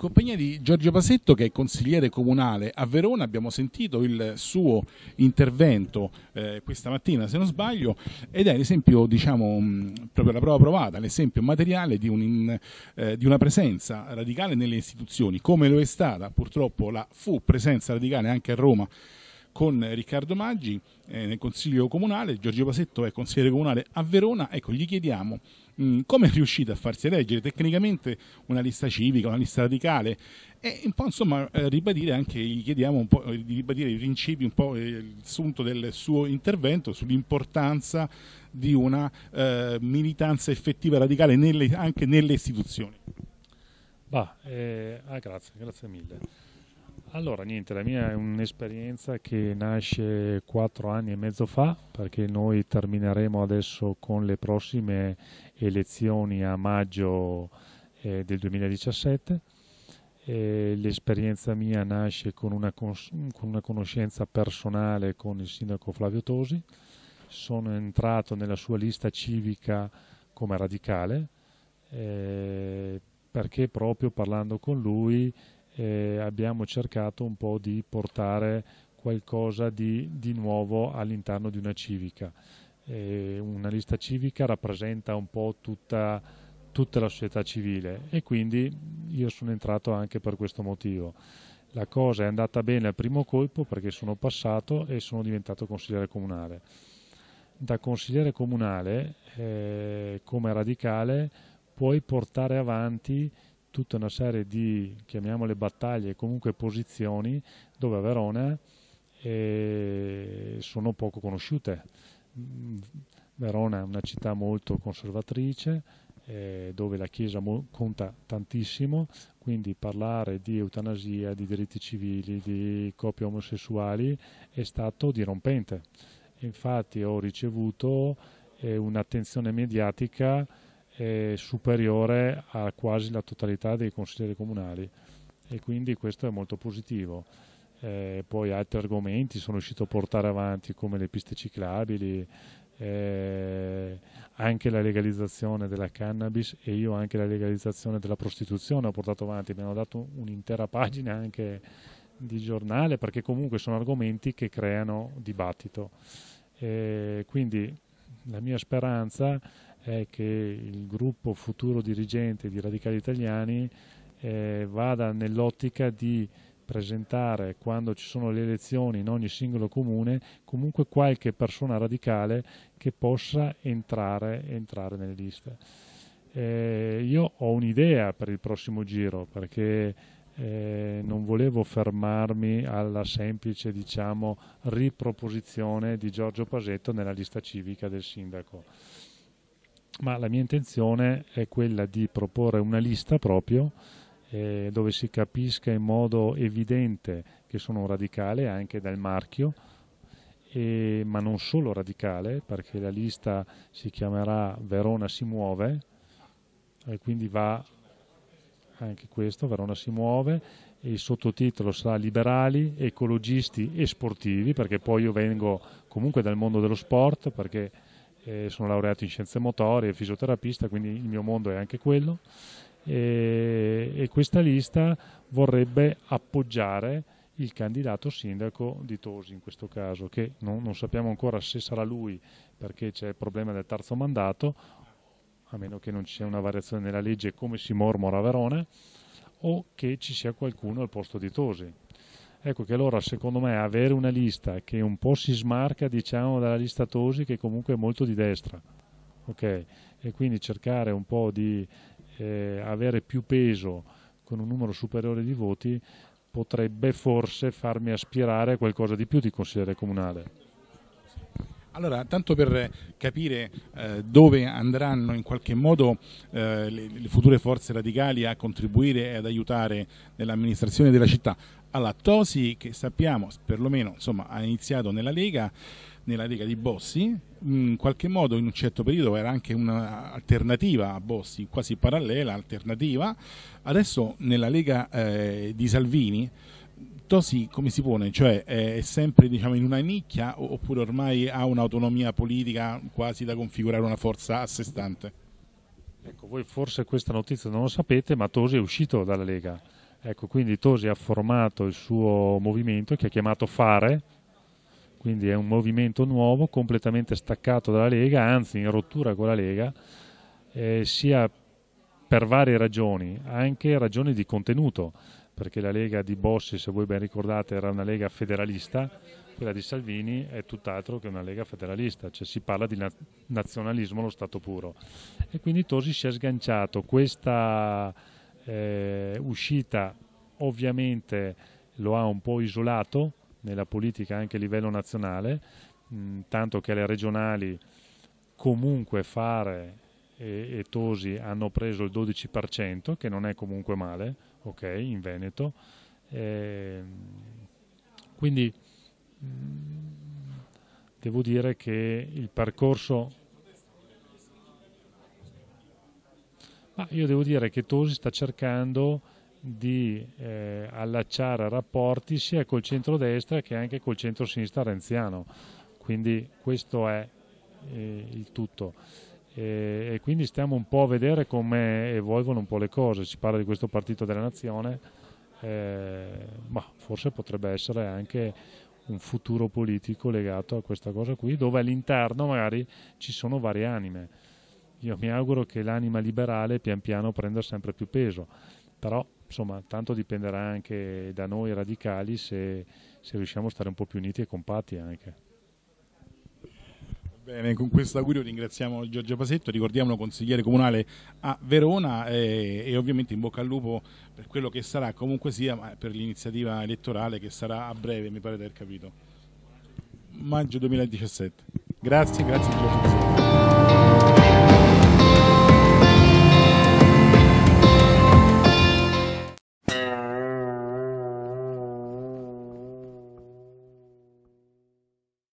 compagnia di Giorgio Pasetto che è consigliere comunale a Verona, abbiamo sentito il suo intervento eh, questa mattina se non sbaglio ed è l'esempio, diciamo, mm, proprio la prova provata, l'esempio materiale di, un in, eh, di una presenza radicale nelle istituzioni, come lo è stata purtroppo la fu presenza radicale anche a Roma con Riccardo Maggi eh, nel Consiglio Comunale, Giorgio Pasetto è consigliere comunale a Verona, ecco gli chiediamo mh, mm, come è riuscito a farsi eleggere tecnicamente una lista civica, una lista radicale e un po' insomma eh, ribadire anche, gli chiediamo un po' eh, di ribadire i principi, un po' eh, il sunto del suo intervento sull'importanza di una eh, militanza effettiva radicale nelle, anche nelle istituzioni. Bah, eh, ah, grazie, grazie mille. Allora, niente, la mia è un'esperienza che nasce quattro anni e mezzo fa, perché noi termineremo adesso con le prossime elezioni a maggio eh, del 2017. Eh, l'esperienza mia nasce con una, con una, conoscenza personale con il sindaco Flavio Tosi. Sono entrato nella sua lista civica come radicale, eh, perché proprio parlando con lui eh, abbiamo cercato un po' di portare qualcosa di, di nuovo all'interno di una civica. Eh, una lista civica rappresenta un po' tutta, tutta la società civile e quindi io sono entrato anche per questo motivo. La cosa è andata bene al primo colpo perché sono passato e sono diventato consigliere comunale. Da consigliere comunale, eh, come radicale, puoi portare avanti tutta una serie di, chiamiamole battaglie, comunque posizioni dove a Verona eh, sono poco conosciute. Mm, Verona è una città molto conservatrice, eh, dove la Chiesa conta tantissimo, quindi parlare di eutanasia, di diritti civili, di coppie omosessuali è stato dirompente. Infatti ho ricevuto eh, un'attenzione mediatica è superiore a quasi la totalità dei consiglieri comunali e quindi questo è molto positivo. Eh, poi altri argomenti sono riuscito a portare avanti come le piste ciclabili, eh, anche la legalizzazione della cannabis e io anche la legalizzazione della prostituzione ho portato avanti, mi hanno dato un'intera pagina anche di giornale perché comunque sono argomenti che creano dibattito. Eh, quindi la mia speranza è è che il gruppo futuro dirigente di Radicali Italiani eh, vada nell'ottica di presentare quando ci sono le elezioni in ogni singolo comune comunque qualche persona radicale che possa entrare, entrare nelle liste. Eh, io ho un'idea per il prossimo giro perché eh, non volevo fermarmi alla semplice diciamo, riproposizione di Giorgio Pasetto nella lista civica del sindaco ma la mia intenzione è quella di proporre una lista proprio eh, dove si capisca in modo evidente che sono un radicale anche dal marchio, e, ma non solo radicale perché la lista si chiamerà Verona si muove e quindi va anche questo, Verona si muove e il sottotitolo sarà liberali, ecologisti e sportivi perché poi io vengo comunque dal mondo dello sport perché sono laureato in scienze motorie, e fisioterapista, quindi il mio mondo è anche quello. E, e questa lista vorrebbe appoggiare il candidato sindaco di Tosi in questo caso, che non, non, sappiamo ancora se sarà lui perché c'è il problema del terzo mandato, a meno che non ci sia una variazione nella legge come si mormora a Verona, o che ci sia qualcuno al posto di Tosi. Ecco che allora secondo me avere una lista che un po' si smarca diciamo dalla lista Tosi che comunque è molto di destra, ok? E quindi cercare un po' di eh, avere più peso con un numero superiore di voti potrebbe forse farmi aspirare a qualcosa di più di consigliere comunale. Allora, tanto per capire eh, dove andranno in qualche modo eh, le, le, future forze radicali a contribuire e ad aiutare nell'amministrazione della città, allora, Tosi, che sappiamo, perlomeno insomma, ha iniziato nella Lega, nella Lega di Bossi, in qualche modo in un certo periodo era anche un'alternativa a Bossi, quasi parallela, alternativa. Adesso nella Lega eh, di Salvini, Tosi come si pone? Cioè è sempre diciamo, in una nicchia oppure ormai ha un'autonomia politica quasi da configurare una forza a sé stante? Ecco, voi forse questa notizia non lo sapete, ma Tosi è uscito dalla Lega Ecco, quindi Tosi ha formato il suo movimento che ha chiamato Fare, quindi è un movimento nuovo, completamente staccato dalla Lega, anzi in rottura con la Lega, eh, sia per varie ragioni, anche ragioni di contenuto, perché la Lega di Bossi, se voi ben ricordate, era una Lega federalista, quella di Salvini è tutt'altro che una Lega federalista, cioè si parla di na nazionalismo lo stato puro. E quindi Tosi si è sganciato questa eh, uscita ovviamente lo ha un po' isolato nella politica anche a livello nazionale, mh, mm, tanto che alle regionali comunque fare e, e, Tosi hanno preso il 12%, che non è comunque male, ok, in Veneto. Eh, quindi mh, mm, devo dire che il percorso Ma io devo dire che Tosi sta cercando di eh, allacciare rapporti sia col centro-destra che anche col centro-sinistra renziano. Quindi questo è eh, il tutto. E, eh, e, quindi stiamo un po' a vedere come evolvono un po' le cose. Si parla di questo partito della nazione, eh, ma forse potrebbe essere anche un futuro politico legato a questa cosa qui, dove all'interno magari ci sono varie anime io mi auguro che l'anima liberale pian piano prenda sempre più peso, però insomma tanto dipenderà anche da noi radicali se, se riusciamo a stare un po' più uniti e compatti anche. Bene, con questo augurio ringraziamo Giorgio Pasetto, ricordiamolo consigliere comunale a Verona eh, e ovviamente in bocca al lupo per quello che sarà, comunque sia ma per l'iniziativa elettorale che sarà a breve, mi pare di aver capito. Maggio 2017. Grazie, grazie Giorgio Pasetto.